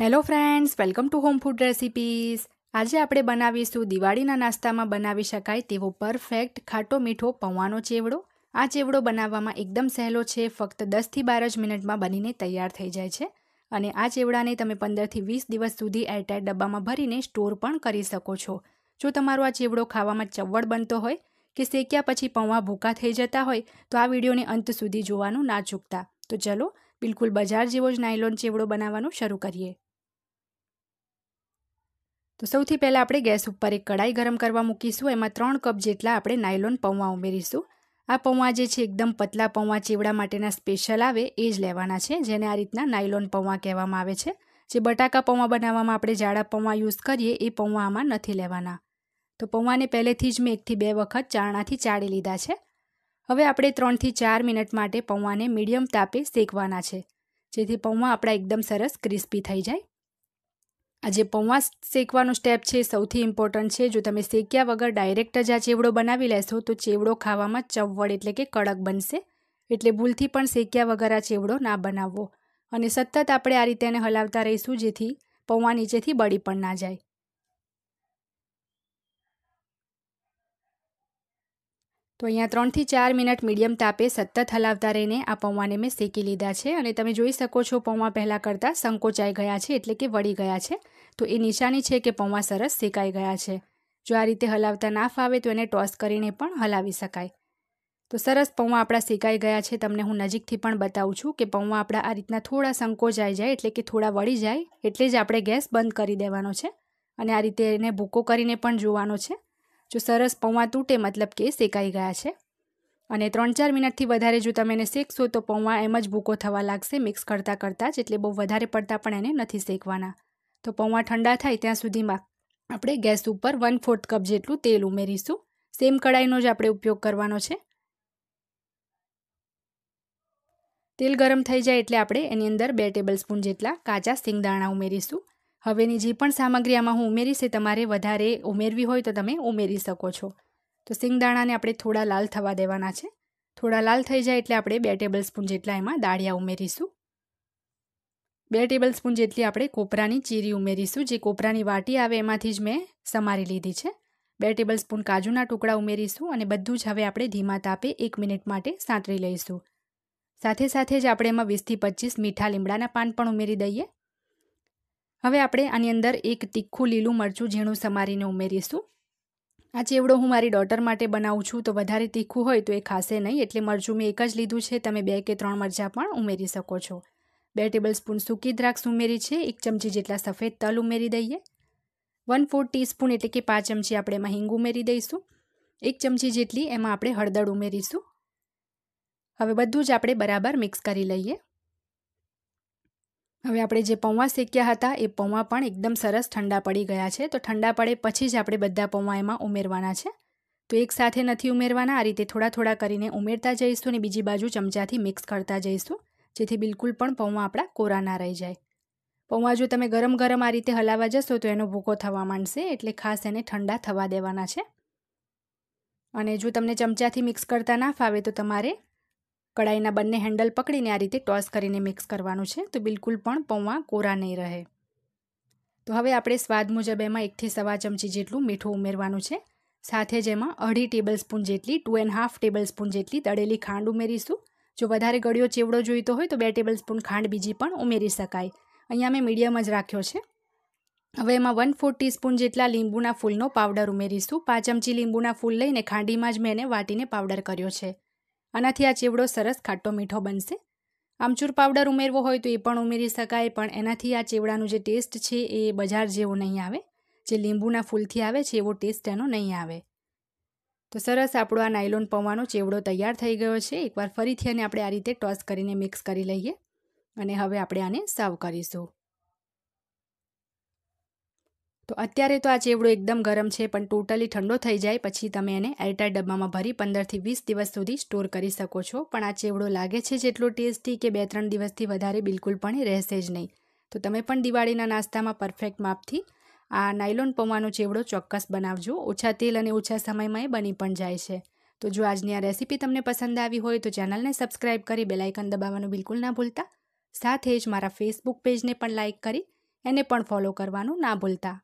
hello friends welcome to home food recipes આજે આપણે બનાવીશું દિવાળીના નાસ્તામાં બનાવી શકાય તેવો પરફેક્ટ ખાટો મીઠો પૌવાનો ચેવડો આ ચેવડો બનાવવામાં એકદમ સહેલો છે ફક્ત દસથી બાર જ મિનિટમાં બનીને તૈયાર થઈ જાય છે અને આ ચેવડાને તમે પંદરથી વીસ દિવસ સુધી એરટાઈટ ડબ્બામાં ભરીને સ્ટોર પણ કરી શકો છો જો તમારો આ ચેવડો ખાવામાં ચવડ બનતો હોય કે શેક્યા પછી પૌવા ભૂકા થઈ જતા હોય તો આ વિડીયોને અંત સુધી જોવાનું ના ચૂકતા તો ચલો બિલકુલ બજાર જેવો જ નાયલોન ચેવડો બનાવવાનું શરૂ કરીએ તો સૌથી પહેલાં આપણે ગેસ ઉપર એક કઢાઈ ગરમ કરવા મૂકીશું એમાં ત્રણ કપ જેટલા આપણે નાયલોન પૌવા ઉમેરીશું આ પૌવા જે છે એકદમ પતલા પૌવા ચીવડા માટેના સ્પેશિયલ આવે એ જ લેવાના છે જેને આ રીતના નાયલોન પૌવા કહેવામાં આવે છે જે બટાકા પૌવા બનાવવામાં આપણે જાડા પૌવા યુઝ કરીએ એ પૌવા આમાં નથી લેવાના તો પૌવાને પહેલેથી જ મેં એકથી બે વખત ચાણાથી ચાળી લીધા છે હવે આપણે ત્રણથી ચાર મિનિટ માટે પૌવાને મીડિયમ તાપે શેકવાના છે જેથી પૌવા આપણા એકદમ સરસ ક્રિસ્પી થઈ જાય આજે પૌવા શેકવાનો સ્ટેપ છે સૌથી ઇમ્પોર્ટન્ટ છે જો તમે શેક્યા વગર ડાયરેક્ટ જ આ ચેવડો બનાવી લેશો તો ચેવડો ખાવામાં ચવડ એટલે કે કડક બનશે એટલે ભૂલથી પણ શેક્યા વગર આ ચેવડો ના બનાવવો અને સતત આપણે આ રીતે એને હલાવતા રહીશું જેથી પૌવા નીચેથી બળી પણ ના જાય તો અહીંયા ત્રણથી ચાર મિનિટ મીડિયમ તાપે સતત હલાવતા રહીને આ પૌવાને મેં શેકી લીધા છે અને તમે જોઈ શકો છો પૌવા પહેલાં કરતાં સંકોચાઈ ગયા છે એટલે કે વળી ગયા છે તો એ નિશાની છે કે પૌવા સરસ શેકાઈ ગયા છે જો આ રીતે હલાવતા ના ફાવે તો એને ટોસ કરીને પણ હલાવી શકાય તો સરસ પૌવા આપણા શેકાઈ ગયા છે તમને હું નજીકથી પણ બતાવું છું કે પૌવા આપણા આ રીતના થોડા સંકોચાઈ જાય એટલે કે થોડા વળી જાય એટલે જ આપણે ગેસ બંધ કરી દેવાનો છે અને આ રીતે એને ભૂકો કરીને પણ જોવાનો છે જો સરસ પૌવા તૂટે મતલબ કે શેકાઈ ગયા છે અને ત્રણ ચાર મિનિટથી વધારે જો તમે એને શેકશો તો પૌવા એમ જ ભૂકો થવા લાગશે મિક્સ કરતાં કરતાં જ એટલે બહુ વધારે પડતા પણ એને નથી શેકવાના તો પૌવા ઠંડા થાય ત્યાં સુધીમાં આપણે ગેસ ઉપર વન ફોર્થ કપ જેટલું તેલ ઉમેરીશું સેમ કડાઈનો જ આપણે ઉપયોગ કરવાનો છે તેલ ગરમ થઈ જાય એટલે આપણે એની અંદર બે ટેબલ સ્પૂન જેટલા કાચા સિંગદાણા ઉમેરીશું હવેની જે પણ સામગ્રી આમાં હું ઉમેરીશ એ તમારે વધારે ઉમેરવી હોય તો તમે ઉમેરી શકો છો તો સિંગદાણાને આપણે થોડા લાલ થવા દેવાના છે થોડા લાલ થઈ જાય એટલે આપણે બે ટેબલ સ્પૂન જેટલા એમાં દાળિયા ઉમેરીશું બે ટેબલ સ્પૂન જેટલી આપણે કોપરાની ચીરી ઉમેરીશું જે કોપરાની વાટી આવે એમાંથી જ મેં સમારી લીધી છે બે ટેબલ સ્પૂન કાજુના ટુકડા ઉમેરીશું અને બધું જ હવે આપણે ધીમા તાપે એક મિનિટ માટે સાંતળી લઈશું સાથે સાથે જ આપણે એમાં વીસથી પચીસ મીઠા લીમડાના પાન પણ ઉમેરી દઈએ હવે આપણે આની અંદર એક તીખું લીલું મરચું ઝીણું સમારીને ઉમેરીશું આ ચેવડો હું મારી ડોટર માટે બનાવું છું તો વધારે તીખું હોય તો એ ખાશે નહીં એટલે મરચું મેં એક જ લીધું છે તમે બે કે ત્રણ મરચાં પણ ઉમેરી શકો છો બે ટેબલ સ્પૂન સૂકી દ્રાક્ષ ઉમેરી છે એક ચમચી જેટલા સફેદ તલ ઉમેરી દઈએ વન ફોર ટીસ્પૂન એટલે કે પાંચ ચમચી આપણે એમાં હિંગ ઉમેરી દઈશું એક ચમચી જેટલી એમાં આપણે હળદર ઉમેરીશું હવે બધું જ આપણે બરાબર મિક્સ કરી લઈએ હવે આપણે જે પૌવા શેક્યા હતા એ પૌવા પણ એકદમ સરસ ઠંડા પડી ગયા છે તો ઠંડા પડે પછી જ આપણે બધા પૌવા એમાં ઉમેરવાના છે તો એક સાથે નથી ઉમેરવાના આ રીતે થોડા થોડા કરીને ઉમેરતા જઈશું અને બીજી બાજુ ચમચાથી મિક્સ કરતા જઈશું જેથી બિલકુલ પણ પૌવા આપણા કોરા ના રહી જાય પૌવા જો તમે ગરમ ગરમ આ રીતે હલાવવા જશો તો એનો ભૂકો થવા માંડશે એટલે ખાસ એને ઠંડા થવા દેવાના છે અને જો તમને ચમચાથી મિક્સ કરતા ના ફાવે તો તમારે કડાઈના બંને હેન્ડલ પકડીને આ રીતે ટોસ કરીને મિક્સ કરવાનું છે તો બિલકુલ પણ પૌવા કોરા નહીં રહે તો હવે આપણે સ્વાદ મુજબ એમાં એકથી સવા ચમચી જેટલું મીઠું ઉમેરવાનું છે સાથે જ એમાં અઢી ટેબલ સ્પૂન જેટલી two and half tablespoon જેટલી તળેલી ખાંડ ઉમેરીશું જો વધારે ગળ્યો ચેવડો જોઈતો હોય તો બે ટેબલ સ્પૂન ખાંડ બીજી પણ ઉમેરી શકાય અહીંયા મેં મીડિયમ જ રાખ્યો છે હવે એમાં વન ફોર ટીસ્પૂન જેટલા લીંબુના ફૂલનો પાવડર ઉમેરીશું પાંચ ચમચી લીંબુના ફૂલ લઈને ખાંડીમાં જ મેં એને વાટીને પાવડર કર્યો છે આનાથી આ ચેવડો સરસ ખાટો મીઠો બનશે આમચૂર પાવડર ઉમેરવો હોય તો એ પણ ઉમેરી શકાય પણ એનાથી આ ચેવડાનું જે ટેસ્ટ છે એ બજાર જેવો નહીં આવે જે લીંબુના ફૂલથી આવે છે એવો ટેસ્ટ એનો નહીં આવે તો સરસ આપણો આ નાયલોન પૌવાનો ચેવડો તૈયાર થઈ ગયો છે એકવાર ફરીથી આને આપણે આ રીતે ટોસ કરીને મિક્સ કરી લઈએ અને હવે આપણે આને સર્વ કરીશું તો અત્યારે તો આ ચેવડો એકદમ ગરમ છે પણ ટોટલી ઠંડો થઈ જાય પછી તમે એને એરટાઈટ ડબ્બામાં ભરી પંદરથી વીસ દિવસ સુધી સ્ટોર કરી શકો છો પણ આ ચેવડો લાગે છે જેટલો ટેસ્ટી કે બે ત્રણ દિવસથી વધારે બિલકુલ પણ રહેશે જ નહીં તો તમે પણ દિવાળીના નાસ્તામાં પરફેક્ટ માપથી આ નાયલોન પૌવાનો ચેવડો ચોક્કસ બનાવજો ઓછા તેલ અને ઓછા સમયમાં એ બની પણ જાય છે તો જો આજની આ રેસીપી તમને પસંદ આવી હોય તો ચેનલને સબસ્ક્રાઈબ કરી બેલાઇકન દબાવવાનું બિલકુલ ના ભૂલતા સાથે જ મારા ફેસબુક પેજને પણ લાઇક કરી એને પણ ફોલો કરવાનું ના ભૂલતા